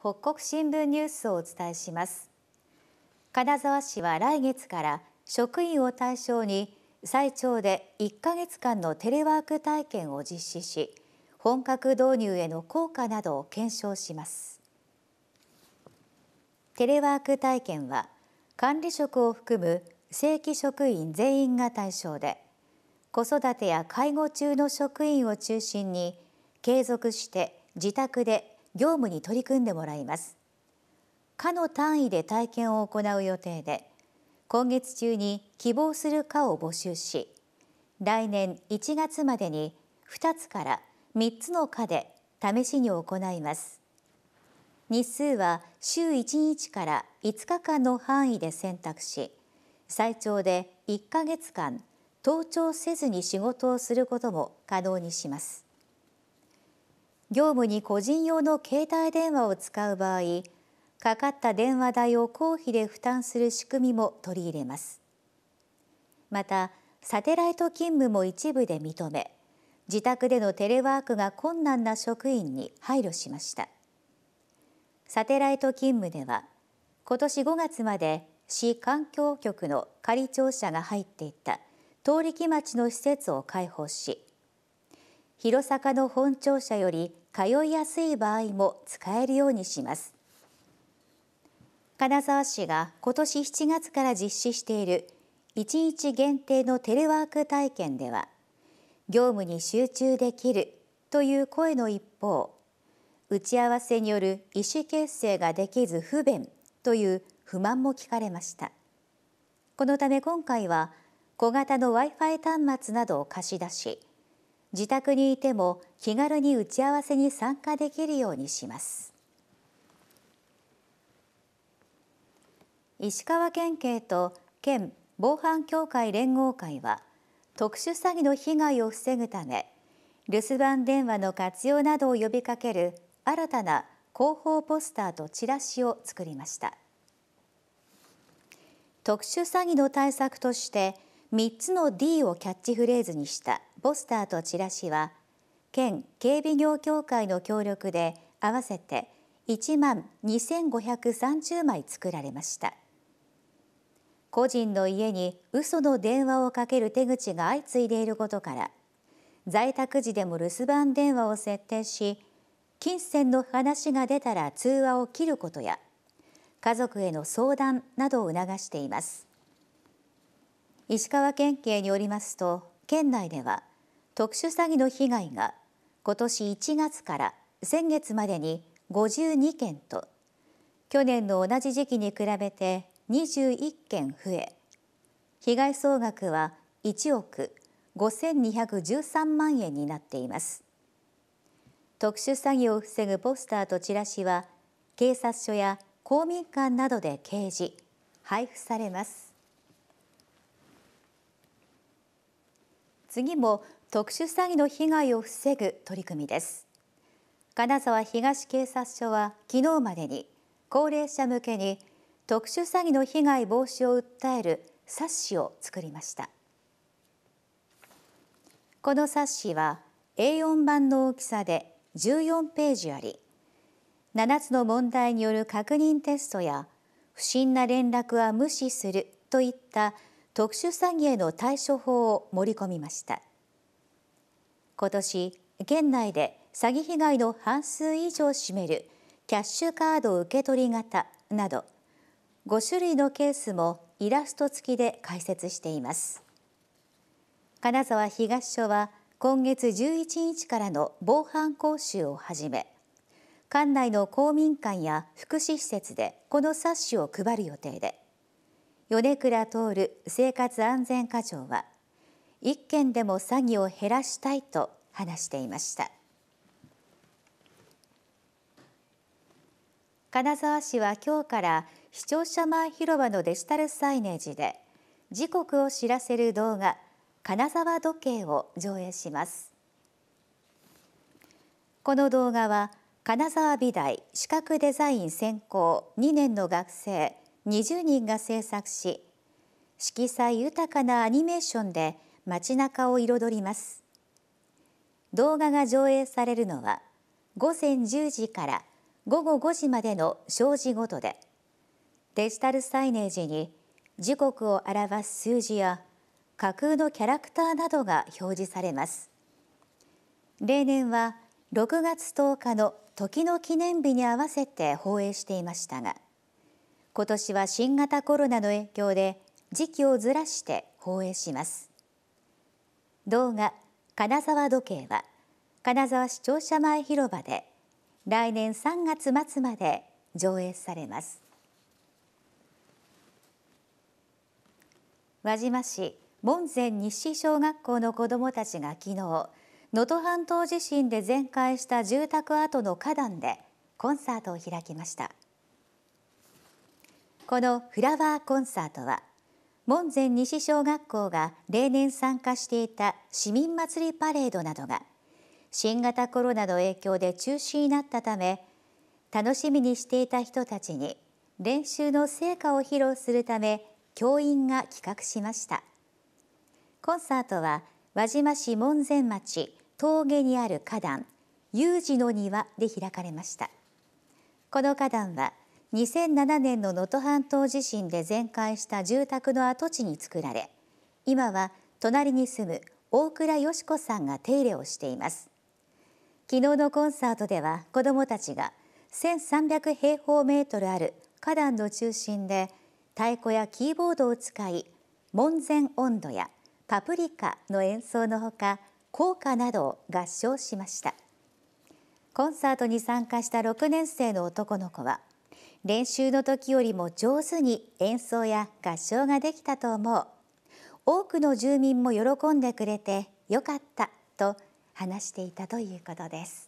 北国新聞ニュースをお伝えします金沢市は来月から職員を対象に最長で1ヶ月間のテレワーク体験を実施し本格導入への効果などを検証しますテレワーク体験は管理職を含む正規職員全員が対象で子育てや介護中の職員を中心に継続して自宅で業務に取り組んでもらいます課の単位で体験を行う予定で今月中に希望する課を募集し来年1月までに2つから3つの課で試しに行います日数は週1日から5日間の範囲で選択し最長で1ヶ月間登庁せずに仕事をすることも可能にします業務に個人用の携帯電話を使う場合かかった電話代を公費で負担する仕組みも取り入れますまたサテライト勤務も一部で認め自宅でのテレワークが困難な職員に配慮しましたサテライト勤務では今年5月まで市環境局の仮庁舎が入っていた通力町の施設を開放し広坂の本庁舎より通いやすい場合も使えるようにします。金沢市が今年7月から実施している1日限定のテレワーク体験では業務に集中できるという声の一方打ち合わせによる意思形成ができず不便という不満も聞かれましたこのため今回は小型の Wi-Fi 端末などを貸し出し自宅にいても気軽に打ち合わせに参加できるようにします石川県警と県防犯協会連合会は特殊詐欺の被害を防ぐため留守番電話の活用などを呼びかける新たな広報ポスターとチラシを作りました特殊詐欺の対策として3つの D をキャッチフレーズにしたポスターとチラシは県警備業協会の協力で合わせて1万2530枚作られました個人の家に嘘の電話をかける手口が相次いでいることから在宅時でも留守番電話を設定し金銭の話が出たら通話を切ることや家族への相談などを促しています石川県警によりますと県内では特殊詐欺の被害が今年1月から先月までに52件と去年の同じ時期に比べて21件増え被害総額は1億5213万円になっています特殊詐欺を防ぐポスターとチラシは警察署や公民館などで掲示配布されます次も特殊詐欺の被害を防ぐ取り組みです金沢東警察署は昨日までに高齢者向けに特殊詐欺の被害防止を訴える冊子を作りましたこの冊子は A4 版の大きさで14ページあり7つの問題による確認テストや不審な連絡は無視するといった特殊詐欺への対処法を盛り込みました今年県内で詐欺被害の半数以上を占めるキャッシュカード受け取り型など5種類のケースもイラスト付きで解説しています金沢東署は今月11日からの防犯講習をはじめ館内の公民館や福祉施設でこの冊子を配る予定で米倉徹生活安全課長は一件でも詐欺を減らしたいと話していました金沢市は今日から視聴者前広場のデジタルサイネージで時刻を知らせる動画金沢時計を上映しますこの動画は金沢美大視覚デザイン専攻2年の学生20人が制作し色彩豊かなアニメーションで街中を彩ります動画が上映されるのは午前10時から午後5時までの小時ごとでデジタルサイネージに時刻を表す数字や架空のキャラクターなどが表示されます例年は6月10日の時の記念日に合わせて放映していましたが今年は新型コロナの影響で時期をずらして放映します動画金沢時計は金沢市庁舎前広場で来年3月末まで上映されます輪島市門前西小学校の子どもたちが昨日能登半島地震で全壊した住宅跡の花壇でコンサートを開きましたこのフラワーコンサートは門前西小学校が例年参加していた市民祭りパレードなどが新型コロナの影響で中止になったため楽しみにしていた人たちに練習の成果を披露するため教員が企画しましたコンサートは輪島市門前町峠にある花壇有事の庭で開かれましたこの花壇は2007年の能登半島地震で全壊した住宅の跡地に作られ今は隣に住む大倉よし子さんが手入れをしています昨日のコンサートでは子どもたちが1300平方メートルある花壇の中心で太鼓やキーボードを使い門前音頭やパプリカの演奏のほか校歌などを合唱しましたコンサートに参加した6年生の男の子は練習の時よりも上手に演奏や合唱ができたと思う多くの住民も喜んでくれてよかったと話していたということです